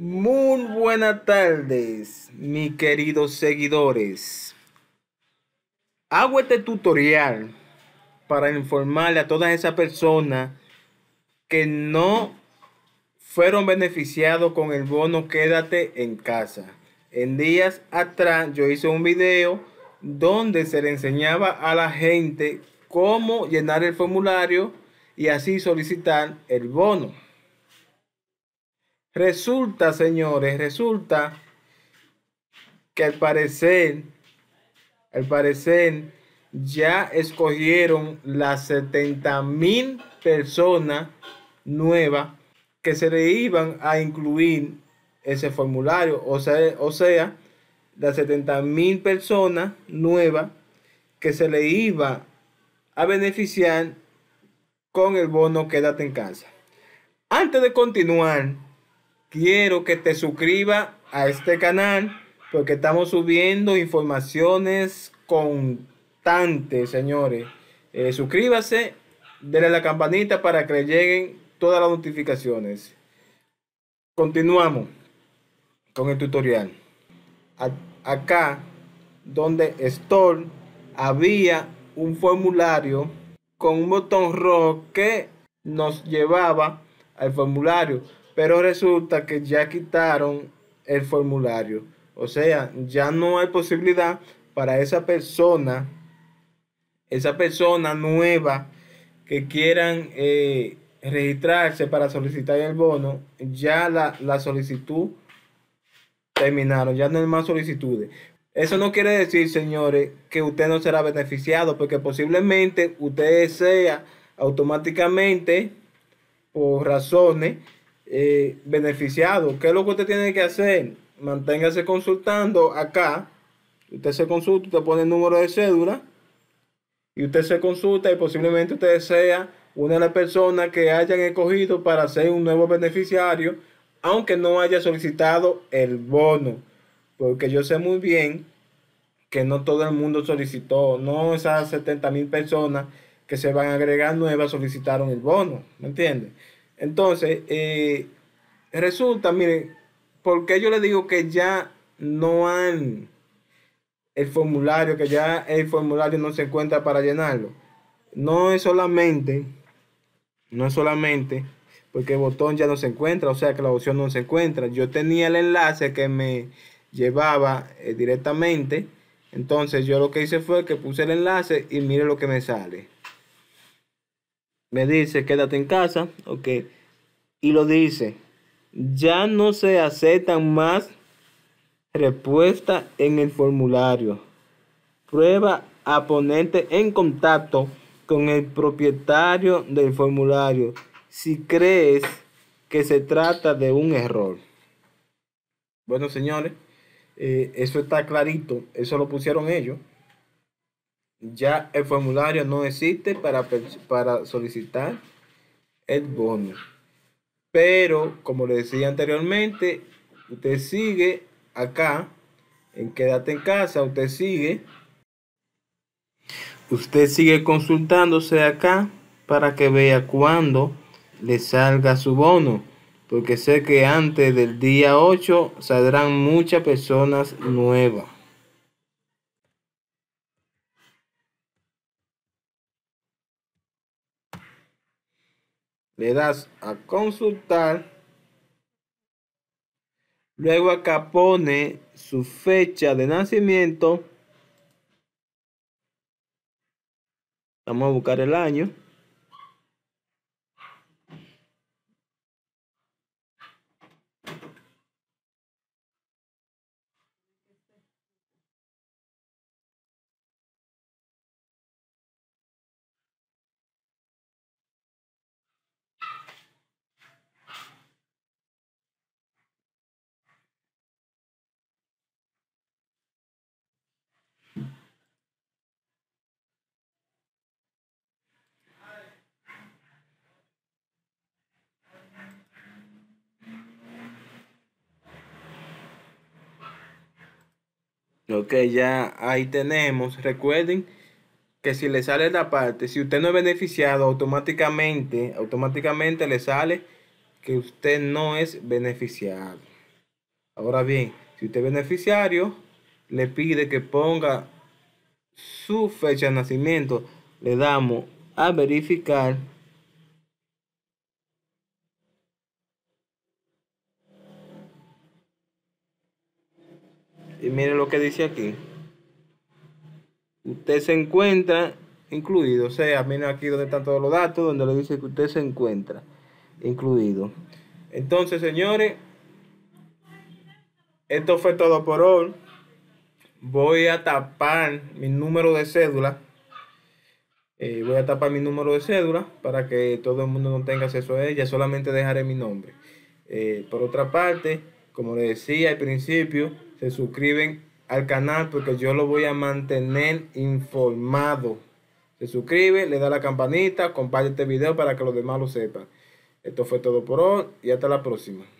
Muy buenas tardes, mis queridos seguidores. Hago este tutorial para informarle a todas esas personas que no fueron beneficiados con el bono Quédate en casa. En días atrás yo hice un video donde se le enseñaba a la gente cómo llenar el formulario y así solicitar el bono. Resulta, señores, resulta que al parecer, al parecer, ya escogieron las 70 mil personas nuevas que se le iban a incluir ese formulario. O sea, o sea las 70 mil personas nuevas que se le iba a beneficiar con el bono Quédate en casa. Antes de continuar, quiero que te suscribas a este canal porque estamos subiendo informaciones constantes, señores. Eh, suscríbase, denle la campanita para que le lleguen todas las notificaciones. Continuamos con el tutorial. acá, donde Store, había un formulario con un botón rojo que nos llevaba al formulario pero resulta que ya quitaron el formulario. O sea, ya no hay posibilidad para esa persona, esa persona nueva que quieran eh, registrarse para solicitar el bono, ya la, la solicitud terminaron, ya no hay más solicitudes. Eso no quiere decir, señores, que usted no será beneficiado, porque posiblemente usted sea automáticamente, por razones eh, beneficiado. ¿Qué es lo que usted tiene que hacer? Manténgase consultando acá. Usted se consulta, usted pone el número de cédula y usted se consulta y posiblemente usted sea una de las personas que hayan escogido para ser un nuevo beneficiario, aunque no haya solicitado el bono. Porque yo sé muy bien que no todo el mundo solicitó, no esas 70 mil personas que se van a agregar nuevas solicitaron el bono, ¿me entiendes? Entonces, eh, resulta, miren, porque yo le digo que ya no han el formulario, que ya el formulario no se encuentra para llenarlo. No es solamente, no es solamente porque el botón ya no se encuentra, o sea que la opción no se encuentra. Yo tenía el enlace que me llevaba eh, directamente, entonces yo lo que hice fue que puse el enlace y miren lo que me sale me dice quédate en casa, ok, y lo dice, ya no se aceptan más respuestas en el formulario. Prueba a ponerte en contacto con el propietario del formulario si crees que se trata de un error. Bueno, señores, eh, eso está clarito, eso lo pusieron ellos. Ya el formulario no existe para, para solicitar el bono. Pero, como le decía anteriormente, usted sigue acá, en quédate en casa, usted sigue. Usted sigue consultándose acá para que vea cuándo le salga su bono. Porque sé que antes del día 8 saldrán muchas personas nuevas. le das a consultar. Luego acá pone su fecha de nacimiento. Vamos a buscar el año. Ok, ya ahí tenemos. Recuerden que si le sale la parte, si usted no es beneficiado, automáticamente, automáticamente le sale que usted no es beneficiado. Ahora bien, si usted es beneficiario, le pide que ponga su fecha de nacimiento. Le damos a verificar. Y miren lo que dice aquí. Usted se encuentra incluido. O sea, miren aquí donde están todos los datos, donde le dice que usted se encuentra incluido. Entonces, señores, esto fue todo por hoy. Voy a tapar mi número de cédula. Eh, voy a tapar mi número de cédula para que todo el mundo no tenga acceso a ella. Solamente dejaré mi nombre. Eh, por otra parte, como le decía al principio, se suscriben al canal porque yo lo voy a mantener informado. Se suscribe, le da la campanita, comparte este video para que los demás lo sepan. Esto fue todo por hoy y hasta la próxima.